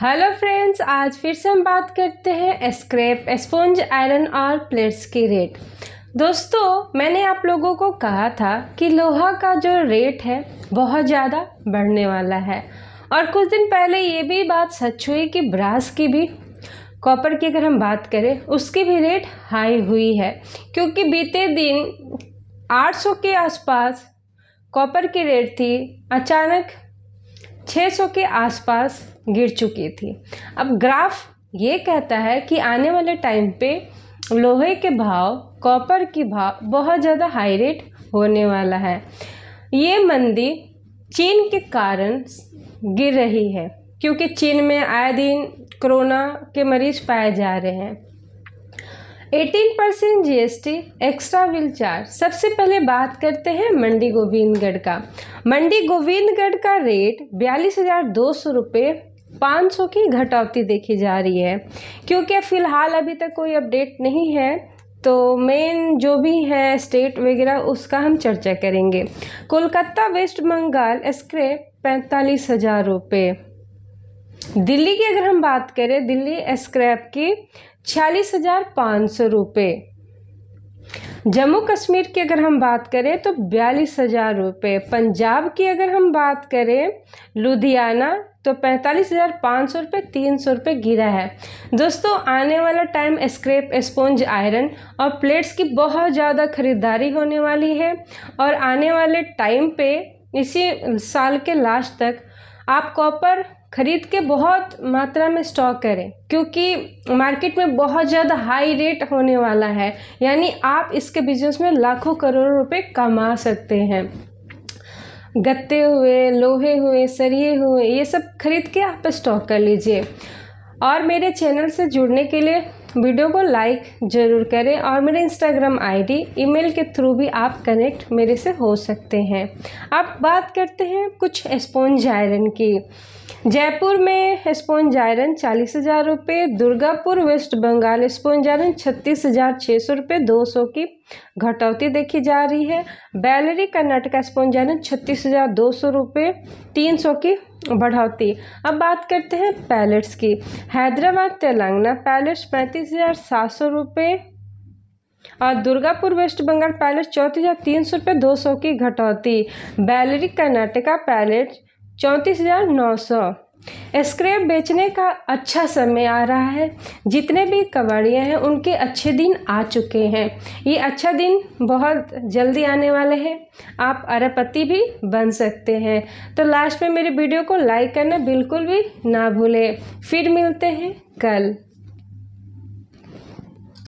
hello friends आज फिर से हम बात करते हैं स्क्रैप स्पंज आयरन और प्लेट्स की रेट दोस्तों मैंने आप लोगों को कहा था कि लोहा का जो रेट है बहुत ज़्यादा बढ़ने वाला है और कुछ दिन पहले ये भी बात सच हुई कि ब्रास की भी कॉपर की अगर हम बात करें उसकी भी रेट हाई हुई है क्योंकि बीते दिन 800 के आसपास कॉपर की रेट थी अचानक 600 के आसपास गिर चुकी थी अब ग्राफ ये कहता है कि आने वाले टाइम पे लोहे के भाव कॉपर की भाव बहुत ज़्यादा हाई रेट होने वाला है ये मंदी चीन के कारण गिर रही है क्योंकि चीन में आए दिन कोरोना के मरीज पाए जा रहे हैं eighteen percent GST extra will charge सबसे पहले बात करते हैं मंडी गोविंदगढ़ का मंडी गोविंदगढ़ का रेट बयालीस हज़ार दो सौ रुपये पाँच सौ की घटौती देखी जा रही है क्योंकि फ़िलहाल अभी तक कोई अपडेट नहीं है तो मेन जो भी है स्टेट वगैरह उसका हम चर्चा करेंगे कोलकाता वेस्ट बंगाल स्क्रैप पैंतालीस हज़ार रुपये दिल्ली की अगर हम बात करें दिल्ली स्क्रैप की छियालीस हज़ार पाँच सौ रुपये जम्मू कश्मीर की अगर हम बात करें तो बयालीस हज़ार रुपये पंजाब की अगर हम बात करें लुधियाना तो पैंतालीस हज़ार पाँच सौ रुपये तीन सौ रुपये गिरा है दोस्तों आने वाला टाइम स्क्रेप स्पंज आयरन और प्लेट्स की बहुत ज़्यादा खरीदारी होने वाली है और आने वाले टाइम पे इसी साल के लास्ट तक आप कॉपर खरीद के बहुत मात्रा में स्टॉक करें क्योंकि मार्केट में बहुत ज़्यादा हाई रेट होने वाला है यानी आप इसके बिजनेस में लाखों करोड़ों रुपए कमा सकते हैं गत्ते हुए लोहे हुए सरिये हुए ये सब खरीद के आप स्टॉक कर लीजिए और मेरे चैनल से जुड़ने के लिए वीडियो को लाइक ज़रूर करें और मेरे इंस्टाग्राम आईडी ईमेल के थ्रू भी आप कनेक्ट मेरे से हो सकते हैं अब बात करते हैं कुछ स्पॉन्ज आयरन की जयपुर में स्पॉन्ज आयरन चालीस हज़ार रुपये Durgapur west Bengal sponge iron छत्तीस हज़ार छः सौ रुपये दो सौ की घटौती देखी जा रही है बैलरी कर्नाटका स्पॉन्जानन छत्तीस हज़ार दो सौ रुपये तीन सौ की बढ़ोतरी अब बात करते हैं पैलेट्स की हैदराबाद तेलंगाना पैलेट्स पैंतीस हज़ार सात सौ रुपये और दुर्गापुर वेस्ट बंगाल पैलेट चौंतीस हज़ार तीन सौ रुपये दो सौ की घटौती बैलरी कर्नाटका पैलेट चौंतीस हज़ार नौ सौ स्क्रैप बेचने का अच्छा समय आ रहा है जितने भी कबाड़ियाँ हैं उनके अच्छे दिन आ चुके हैं ये अच्छा दिन बहुत जल्दी आने वाले हैं आप अरबपति भी बन सकते हैं तो लास्ट में मेरे वीडियो को लाइक करना बिल्कुल भी ना भूलें फिर मिलते हैं कल